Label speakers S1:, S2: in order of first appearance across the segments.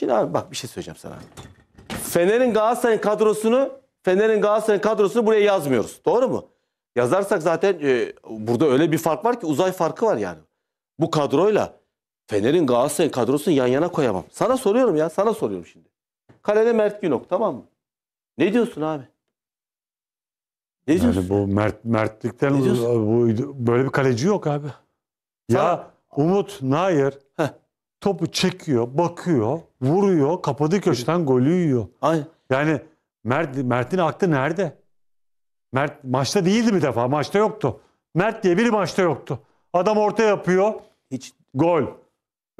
S1: Şimdi abi bak bir şey söyleyeceğim sana. Fener'in Galatasaray'ın kadrosunu Fener'in Galatasaray'ın kadrosunu buraya yazmıyoruz. Doğru mu? Yazarsak zaten e, burada öyle bir fark var ki uzay farkı var yani. Bu kadroyla Fener'in Galatasaray'ın kadrosunu yan yana koyamam. Sana soruyorum ya sana soruyorum şimdi. Kalede Mert Günok tamam mı? Ne diyorsun abi?
S2: Ne diyorsun? Yani bu mert, mertlikten bu böyle bir kaleci yok abi. Ya Umut Nair Heh topu çekiyor, bakıyor, vuruyor, kapadığı köşeden golü yiyor. Ay. Yani Mert Mert'in aklı nerede? Mert maçta değildi bir defa. Maçta yoktu. Mert diye biri maçta yoktu. Adam orta yapıyor. Hiç gol.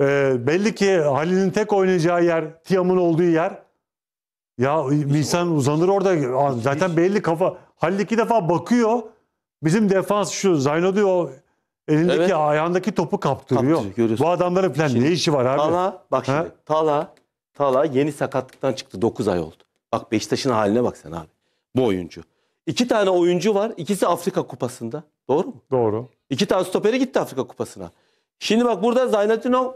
S2: Ee, belli ki Halil'in tek oynayacağı yer, Tiam'ın olduğu yer. Ya insan uzanır orada. Zaten belli kafa. Halil iki defa bakıyor. Bizim defans şu. Zayno diyor Elindeki evet. ayağındaki topu kaptırıyor. Kaptır, Bu adamların falan şimdi, ne işi var abi? Tala
S1: bak ha? şimdi Tala Tala yeni sakatlıktan çıktı 9 ay oldu. Bak Beşiktaş'ın haline bak sen abi. Bu oyuncu. İki tane oyuncu var. İkisi Afrika Kupası'nda. Doğru mu? Doğru. İki tane stoperi gitti Afrika Kupası'na. Şimdi bak burada Zaynettinov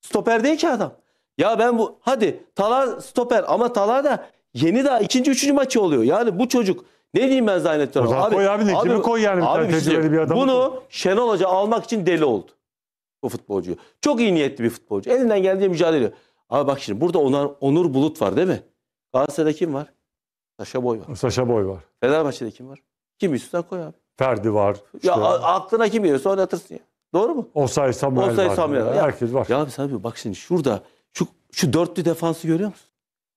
S1: stoper değil ki adam. Ya ben bu hadi Tala stoper ama Tala da yeni daha ikinci üçüncü maçı oluyor. Yani bu çocuk ne diyeyim ben Zaynettin Abi, koy abi ne abi, koy yani abi, bir tecrübeli işte, bir adamı. Bunu koy. Şenol Hoca almak için deli oldu. Bu futbolcuyu. Çok iyi niyetli bir futbolcu. Elinden geldiğince mücadele ediyor. Abi bak şimdi burada Onar, Onur Bulut var değil mi? Galatasaray'da kim var? Saşa Boy var. Saşa Boy var. Fenerbahçe'de kim var? Kim üstüne koy abi. Ferdi var. Işte. Ya aklına kim geliyor? Sonra oynatırsın ya. Doğru mu? Osay Samuel Osay var. Samuel Ya, Herkes var. Ya abi sana bir bak şimdi şurada şu, şu dörtlü defansı görüyor musun?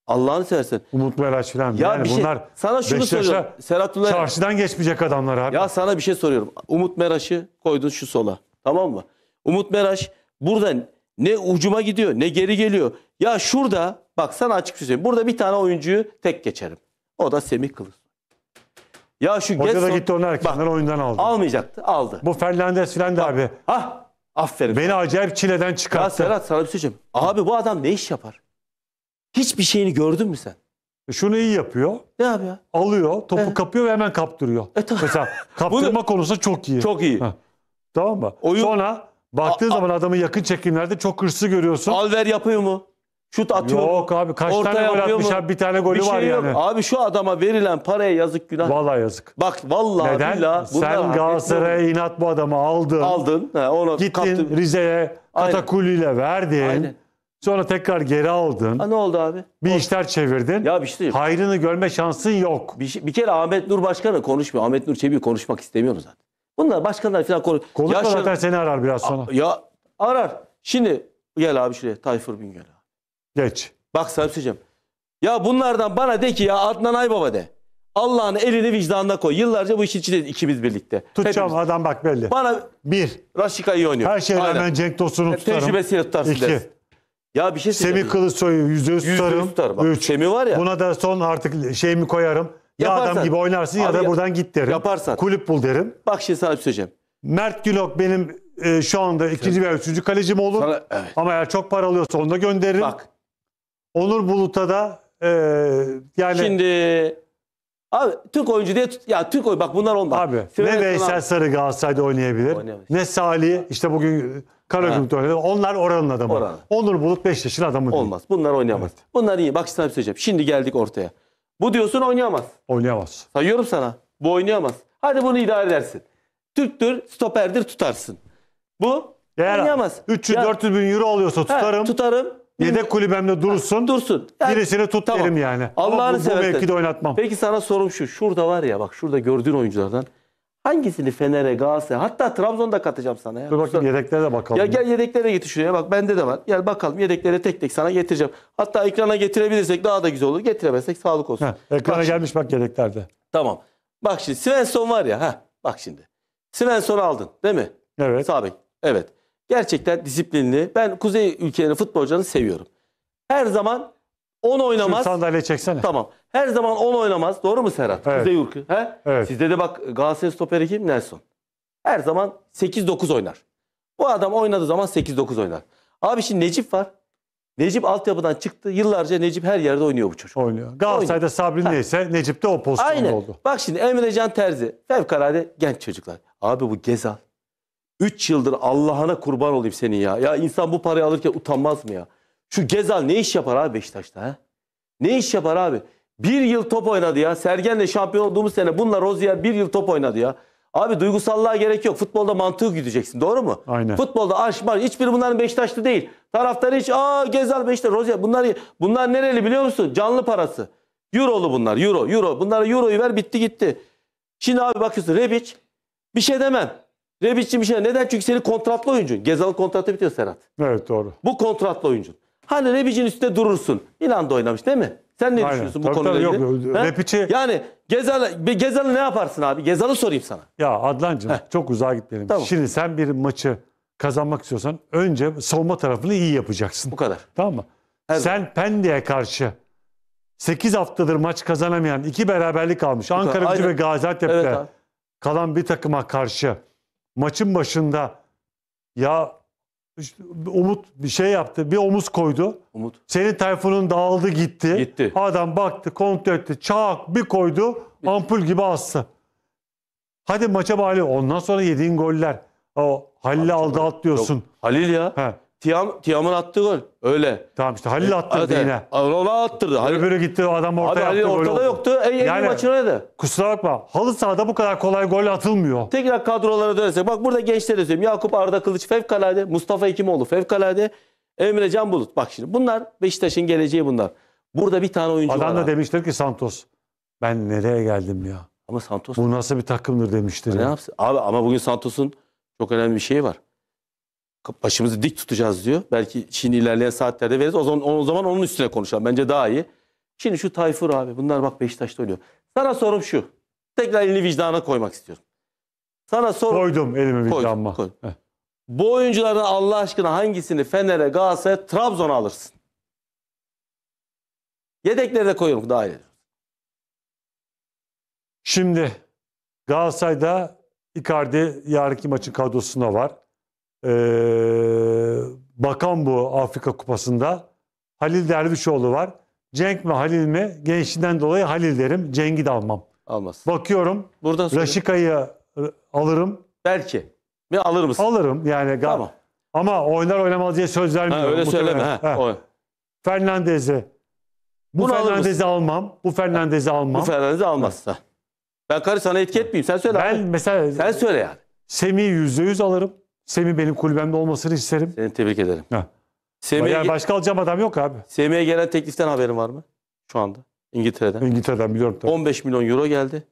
S1: Allah'ını seversen. Umut Meraç falan. Ya yani bir şey, bunlar sana şunu soruyorum. Serhatullah çarşıdan geçmeyecek adamlar abi. Ya sana bir şey soruyorum. Umut Meraş'ı koydun şu sola. Tamam mı? Umut Meraş buradan ne ucuma gidiyor ne geri geliyor. Ya şurada bak sana açık şey söyleyeyim. Burada bir tane oyuncuyu tek geçerim. O da Semih Kılıç.
S2: Ya şu Hoca Getson, da gitti onlar. erkenden oyundan aldı. Almayacaktı aldı. Bu Fernandez filan da abi. Ha, aferin. Beni acayip çileden çıkarttı. Ya Serhat sana bir şey söyleyeceğim. Abi bu adam ne iş yapar? Hiçbir şeyini gördün mü sen? E şunu iyi yapıyor. Ne yapıyor? Alıyor, topu Evet. kapıyor ve hemen kaptırıyor. E, tamam. Mesela kaptırma konusunda çok iyi. Çok iyi. Ha. Tamam mı? Oyun- Sonra baktığın A- a- zaman adamı yakın çekimlerde çok hırslı görüyorsun. Alver yapıyor mu? Şut atıyor Yok abi kaç Orta tane gol atmış abi bir tane golü Bir var şey yok. yani. Abi
S1: şu adama verilen paraya yazık günah. Vallahi yazık. Bak vallahi Neden? billah. Sen hakikaten Galatasaray'a
S2: inat bu adamı aldın. aldın. He, ona Gittin Rize'ye Aynen. Katakulli'yle verdin. Aynen. Sonra tekrar geri aldın.
S1: Ha, ne oldu abi? Bir işler çevirdin. Ya bir şey değil. Hayrını görme şansın yok. Bir, şey- bir kere Ahmet Nur Başkan'la konuşmuyor. Ahmet Nur Çebi'yi konuşmak istemiyor zaten. Bunlar başkanlar falan konuş. Konuşma Yaşar- zaten seni arar biraz sonra. Ya arar. Şimdi gel abi şuraya Tayfur Bingöl abi. Geç. Bak sana şey Ya bunlardan bana de ki ya Adnan Aybaba de. Allah'ın elini vicdanına koy. Yıllarca bu işin içindeyiz ikimiz birlikte. Tutacağım Hepimiz. adam bak belli. Bana Bir, Raşika iyi oynuyor. her şeyden Aynen. ben Cenk
S2: Tosun'u tutarım. Tecrübesiyle tutarsın İki. dersin.
S1: Ya bir şey Semih söyleyeyim. Kılıçsoy'u yüzde yüz Yüzde yüz tutarım. Semih var ya.
S2: Buna da son artık şeyimi koyarım. ya Yaparsan- adam gibi oynarsın ya da ya- buradan git derim. Yaparsan. Kulüp bul derim. Bak şimdi sana bir şey söyleyeceğim. Mert Günok benim e, şu anda ikinci veya üçüncü kalecim olur. Sana, evet. Ama eğer çok para alıyorsa onu da gönderirim. Bak Onur Bulut'a da e, yani Şimdi
S1: Abi Türk oyuncu diye ya Türk oyuncu bak bunlar olmaz. Abi Şöyle ne Veysel abi.
S2: Sarı Galatasaray'da oynayabilir. Oynamış. Ne Salih
S1: işte bugün Karagümrük'te oynadı. Onlar oranın adamı. Oran. Onur Bulut Beşiktaş'ın adamı değil. Olmaz. Bunlar oynayamaz. Evet. Bunlar iyi. Bak sana bir şey söyleyeceğim. Şimdi geldik ortaya. Bu diyorsun oynayamaz. Oynayamaz. Sayıyorum sana. Bu oynayamaz. Hadi bunu idare edersin. Türktür, stoperdir tutarsın. Bu Eğer oynayamaz. 300-400 bin euro alıyorsa tutarım. He, tutarım. Yedek kulübemde dursun. dursun. birisini tut tamam. derim yani. Allah'ını seversen. Bu mevkide seversen. oynatmam. Peki sana sorum şu. Şurada var ya bak şurada gördüğün oyunculardan hangisini Fener'e, Galatasaray'a hatta Trabzon'da katacağım sana ya. Dur
S2: bakayım yedeklere de bakalım. Ya, ya.
S1: gel yedeklere getir şuraya bak bende de var. Gel bakalım yedeklere tek tek sana getireceğim. Hatta ekrana getirebilirsek daha da güzel olur. Getiremezsek sağlık olsun. Heh,
S2: ekrana bak gelmiş şimdi. bak yedeklerde.
S1: Tamam. Bak şimdi Svensson var ya. Heh, bak şimdi. Svensson'u aldın değil mi? Evet. Sabek. Evet. Gerçekten disiplinli. Ben kuzey ülkelerinin futbolcularını seviyorum. Her zaman 10 oynamaz. Şu sandalye çeksene. Tamam. Her zaman 10 oynamaz. Doğru mu Serhat? Evet. Kuzey ülke. He? Evet. Sizde de bak Galatasaray stoperi kim? Nelson. Her zaman 8-9 oynar. Bu adam oynadığı zaman 8-9 oynar. Abi şimdi Necip var. Necip altyapıdan çıktı. Yıllarca Necip her yerde oynuyor bu çocuk. Oynuyor. Galatasaray'da Sabri neyse Necip de o pozisyonda Aynen. oldu. Bak şimdi Emre Can Terzi. Fevkalade genç çocuklar. Abi bu Gezal. 3 yıldır Allah'ına kurban olayım senin ya. Ya insan bu parayı alırken utanmaz mı ya? Şu Gezal ne iş yapar abi Beşiktaş'ta ha? Ne iş yapar abi? Bir yıl top oynadı ya. Sergen'le şampiyon olduğumuz sene bununla Rozier bir yıl top oynadı ya. Abi duygusallığa gerek yok. Futbolda mantığı gideceksin. Doğru mu? Aynen. Futbolda aşma. marş. Hiçbiri bunların Beşiktaşlı değil. Taraftarı hiç aa Gezal Beşiktaş, Rozier. Bunlar, bunlar nereli biliyor musun? Canlı parası. Euro'lu bunlar. Euro, Euro. Bunlara Euro'yu ver bitti gitti. Şimdi abi bakıyorsun Rebic. Bir şey demem. Rebic Cimiş'e neden? Çünkü senin kontratlı oyuncun. Gezal'ın kontratı bitiyor Serhat. Evet doğru. Bu kontratlı oyuncun. Hani Rebic'in üstte durursun. İlan'da oynamış değil mi? Sen ne Aynen. düşünüyorsun bu tabii, konuyla tabii, Yok, Rebici. Yani Gezalı, Gezal, Gezal'ı ne yaparsın abi? Gezal'ı sorayım sana.
S2: Ya Adlancığım çok uzağa gitmeyelim. Tamam. Şimdi sen bir maçı kazanmak istiyorsan önce savunma tarafını iyi yapacaksın. Bu kadar. Tamam mı? Her sen zaman. Pendik'e karşı 8 haftadır maç kazanamayan iki beraberlik almış. Ankara Gücü ve Gaziantep'te evet, kalan bir takıma karşı maçın başında ya işte Umut bir şey yaptı. Bir omuz koydu. Umut. Senin Tayfun'un dağıldı gitti. Gitti. Adam baktı kontrol etti. Çak bir koydu. Ampul gibi astı. Hadi maça bağlı. Ondan sonra yediğin goller. O Halil'i aldı atlıyorsun. diyorsun.
S1: Halil ya. He. Tiam, Tiam'ın attığı gol. Öyle. Tamam işte Halil e, attırdı evet, yine. Ona attırdı. Halil... böyle gitti adam ortaya Abi, Halil ortada yoktu. En, en yani, iyi maçına
S2: da. Kusura bakma. Halı sahada bu kadar kolay gol atılmıyor.
S1: Tekrar kadrolara dönersek. Bak burada gençlere söyleyeyim. Yakup Arda Kılıç fevkalade. Mustafa Ekimoğlu fevkalade. Emre Can Bulut. Bak şimdi bunlar Beşiktaş'ın geleceği bunlar. Burada bir tane oyuncu Adam var. Adam da abi.
S2: demiştir ki Santos. Ben nereye geldim ya? Ama Santos... Bu nasıl bir takımdır demiştir. Ne ya. yapsın?
S1: Abi ama bugün Santos'un çok önemli bir şeyi var başımızı dik tutacağız diyor. Belki Çin ilerleyen saatlerde veririz. O zaman, o zaman onun üstüne konuşalım. Bence daha iyi. Şimdi şu Tayfur abi bunlar bak Beşiktaş'ta oynuyor. Sana sorum şu. Tekrar elini vicdana koymak istiyorum. Sana sor. Koydum elimi vicdanıma. Koydum, koydum. Bu oyunculardan Allah aşkına hangisini Fener'e, Galatasaray'a, Trabzon'a alırsın? Yedekleri de koyuyorum dahil ediyorum.
S2: Şimdi Galatasaray'da Icardi yarınki maçın kadrosuna var e, bakan bu Afrika Kupası'nda. Halil Dervişoğlu var. Cenk mi Halil mi? Gençliğinden dolayı Halil derim. Cengi de almam. Almaz. Bakıyorum. Buradan Raşika'yı e, alırım. belki. mi alır mısın? Alırım yani. gal- Tamam. Ama oynar oynamaz diye söz vermiyorum. Ha, öyle söyleme. Ha. O. Fernandez'i. Bu Bunu Fernandez'i almam.
S1: Bu Fernandez'i Bu almam. Fernandez'i almaz. Ben karı sana etki etmeyeyim. Sen söyle. ben abi. mesela Sen söyle
S2: yani. yüzde yüz alırım. Semih benim kulübemde olmasını isterim.
S1: Seni tebrik ederim. Semih'e Yani başka alacağım adam yok abi. Semih'e gelen tekliften haberin var mı? Şu anda İngiltere'den. İngiltere'den biliyorum tabii. 15 milyon euro geldi.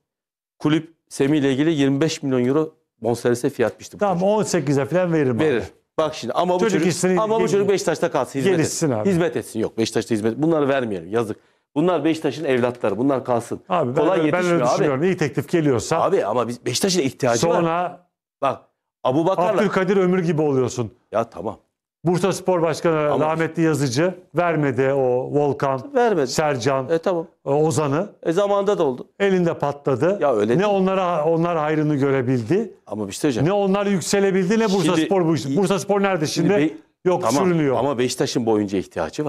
S1: Kulüp Semih ile ilgili 25 milyon euro bonservise fiyat biçti.
S2: Tamam çocuk. 18'e falan veririm
S1: Verir. Bak şimdi ama bu Çocuk çocuk, ama bu çocuk Beşiktaş'ta kalsın. Hizmet Gelişsin etsin. abi. Hizmet etsin. Yok Beşiktaş'ta hizmet. Bunları vermeyelim. Yazık. Bunlar Beşiktaş'ın evlatları. Bunlar kalsın. Abi ben, Kolay ben, öyle yetişmiyor abi. düşünüyorum.
S2: İyi teklif geliyorsa Abi ama biz Beşiktaş'ın ihtiyacı var.
S1: sonra Bak Abu Bakar'la... Abdülkadir Ömür
S2: gibi oluyorsun. Ya tamam. Bursa Spor Başkanı Ama... rahmetli yazıcı vermedi o Volkan, vermedi. Sercan, e, tamam. E, Ozan'ı. E zamanda da oldu. Elinde patladı. Ya öyle ne onlara onlar hayrını görebildi. Ama bir şey Ne onlar yükselebildi ne Bursa şimdi, Spor Bursa Spor nerede şimdi? şimdi be... Yok tamam. sürünüyor. Ama Beşiktaş'ın boyunca ihtiyacı var.